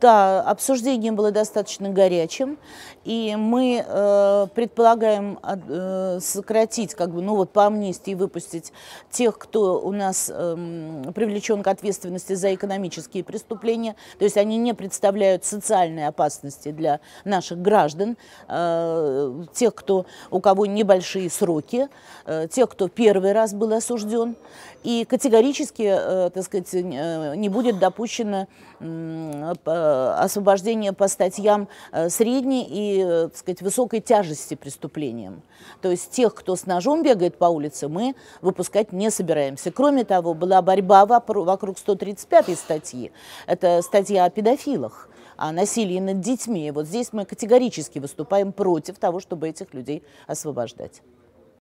Да, обсуждение было достаточно горячим, и мы э, предполагаем э, сократить, как бы, ну вот по амнистии выпустить тех, кто у нас э, эм, привлечен к ответственности за экономические преступления, то есть они не представляют социальной опасности для наших граждан, э, тех, кто у кого небольшие сроки, э, тех, кто первый раз был осужден, и категорически, э, так сказать, э, не будет допущено э, освобождение по статьям э, средней и, э, так сказать, высокой тяжести преступлением, То есть тех, кто с ножом бегает по улице, мы выпускать не собираемся. Кроме того, была борьба вокруг 135 й статьи. Это статья о педофилах о насилии над детьми. И вот здесь мы категорически выступаем против того, чтобы этих людей освобождать.